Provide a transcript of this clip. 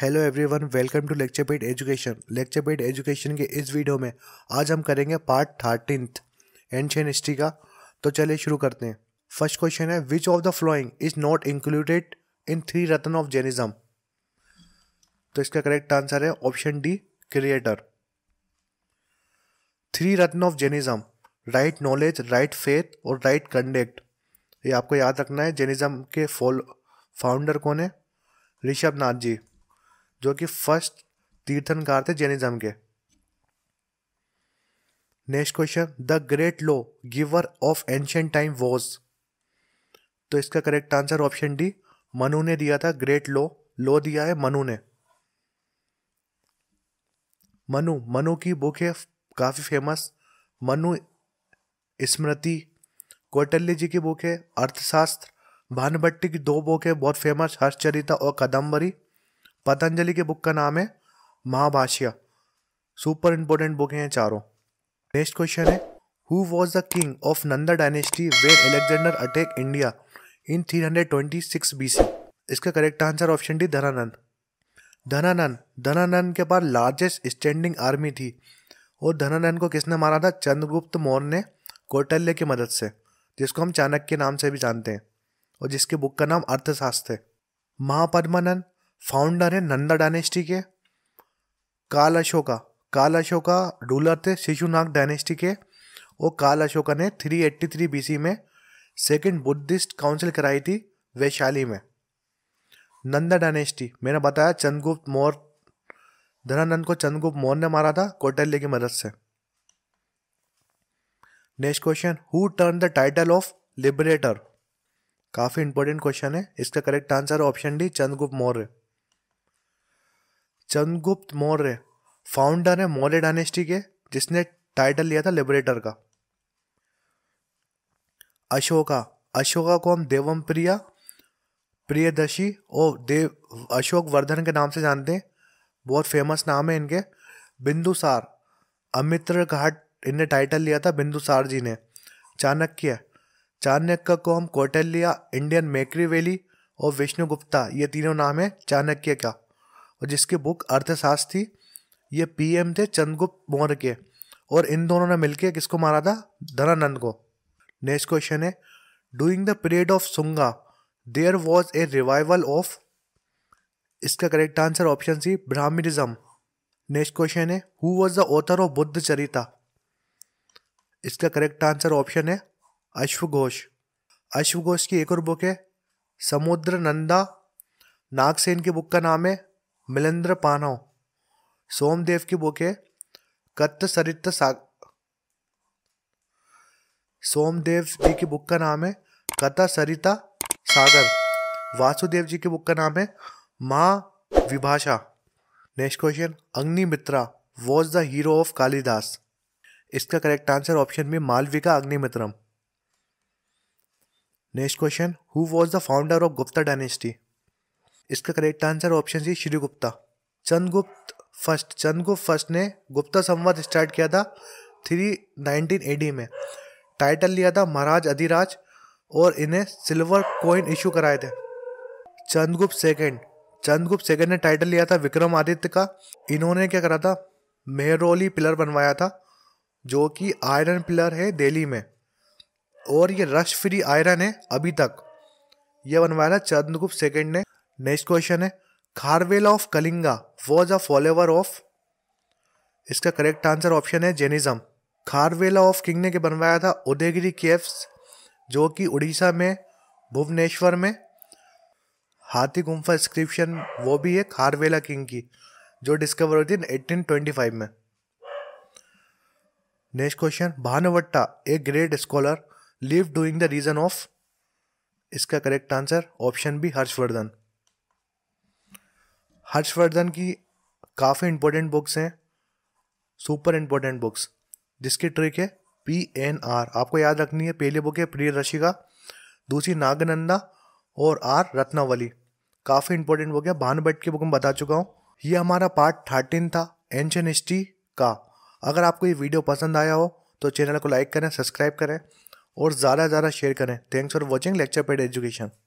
hello everyone welcome to lecture paid education lecture paid education के इस video में आज हम करेंगे पार्ट थर्टीनथ एंशियन हिस्ट्री का तो चलिए शुरू करते हैं फर्स्ट क्वेश्चन है which of the following is not included in three ratna of Jainism तो इसका करेक्ट आंसर है option D creator three ratna of Jainism right knowledge right faith और राइट कंडेक्ट कंडक्ट ये आपको याद रखना है जेनिज्म के फॉल फाउंडर कौन है नाथ जी जो कि फर्स्ट तीर्थनकार थे जैनिज्म के next question the great law giver of ancient time was तो इसका correct answer option D Manu ने दिया था ग्रेट लो लो दिया है मनु ने मनु मनु की बुक है काफ़ी फेमस मनु स्मृति कौटल्य जी की बुक है अर्थशास्त्र भानुभट्टी की दो बुक है बहुत फेमस हर्षचरिता और कदम्बरी पतंजलि की बुक का नाम है महाभाष्य सुपर इंपॉर्टेंट बुक हैं चारों नेक्स्ट क्वेश्चन है who was the king of Nanda dynasty when Alexander attack India in three hundred twenty six B C इसका correct answer option D Dhanananda Dhanananda Dhanananda के पास लार्जेस्ट स्टैंडिंग आर्मी थी और धनानंद को किसने मारा था चंद्रगुप्त मौर्य ने कौटल्य की मदद से जिसको हम चाणक्य के नाम से भी जानते हैं और जिसके बुक का नाम अर्थशास्त्र है महापद्मानंद फाउंडर है नंदा डायनेस्टी के काल अशोका काल अशोका रूलर थे शिशुनाग डायनेस्टी के और काल अशोका ने 383 बीसी में सेकंड बुद्धिस्ट काउंसिल कराई थी वैशाली में नंदा डायनेस्टी मैंने बताया चंद्रगुप्त मौर्य धनानंद को चंद्रगुप्त मौर्य ने मारा था कौटल्य की मदद से next question who turn the title of liberator काफ़ी इंपॉर्टेंट क्वेश्चन है इसका correct answer option D Chandragupta Maurya Chandragupta Maurya founder है मौर्य डायनेस्टी के जिसने टाइटल लिया था लिबरेटर का अशोका अशोका को हम देवम प्रिया प्रियदशी और देव अशोक वर्धन के नाम से जानते हैं बहुत फेमस नाम है इनके बिंदुसार अमित्र घाट इनने टाइटल लिया था बिंदुसार जी ने चाणक्य चाणक्य को हम कौटल्या इंडियन मेकरी वैली और विष्णुगुप्ता ये तीनों नाम है चाणक्य का और जिसकी बुक अर्थशास्त्र थी ये पीएम थे चंद्रगुप्त मौर्य के और इन दोनों ने मिलकर किसको मारा था धनानंद को नेक्स्ट क्वेश्चन है during the period of Sunga there was a revival of इसका correct answer option C Brahmanism next question है who was the author of Buddha Charita इसका करेक्ट आंसर ऑप्शन है अश्वघोष अश्वघोष की एक और बुक है समुद्र नंदा नागसेन की बुक का नाम है मिलेंद्र पानो सोमदेव की बुक है कत्त सरित साग सोमदेव जी की बुक का नाम है कथा सरिता सागर वासुदेव जी की बुक का नाम है माँ विभाषा next question Agni Mitra was the hero of Kalidasa इसका correct answer option B Malavika Agnimitram next question who was the founder of Gupta dynasty इसका correct answer option C Shri Gupta Chandragupta first Chandragupta first ने गुप्ता संवाद स्टार्ट किया था three nineteen A D title लिया था महाराज अधिराज और इन्हें सिल्वर कॉइन इशू कराए थे चंद्रगुप्त सेकंड चंद्रगुप्त सेकंड ने टाइटल लिया था विक्रमादित्य का इन्होंने क्या करा था मेहरोली पिलर बनवाया था जो कि आयरन पिलर है दिल्ली में और ये रश फ्री आयरन है अभी तक यह बनवाया था चंद्रगुप्त सेकंड ने नेक्स्ट क्वेश्चन है Kharavela of Kalinga was a follower of इसका करेक्ट आंसर ऑप्शन है जेनिज्म खारवेला ऑफ किंग ने के बनवाया था उदयगिरी केव्स जो कि उड़ीसा में भुवनेश्वर में हाथी गुम्फा इंस्क्रिप्शन वो भी है खारवेला किंग की जो डिस्कवर हुई थी फाइव में next question Bhanuvatta a great scholar live during the region of इसका correct answer option B Harshavardhan Harshavardhan की काफ़ी इंपॉर्टेंट बुक्स हैं सुपर इंपॉर्टेंट बुक्स जिसकी ट्रिक है पी एन आर आपको याद रखनी है पहली बुक है प्रिय रशिका दूसरी नागनंदा और आर रत्नावली काफ़ी इंपॉर्टेंट बुक है भान भट्ट की बुक में बता चुका हूँ ये हमारा पार्ट थर्टीन था एंशन हिस्ट्री का अगर आपको ये वीडियो पसंद आया हो तो चैनल को लाइक करें सब्सक्राइब करें और ज़्यादा से ज़्यादा शेयर करें thanks for watching lecture paid education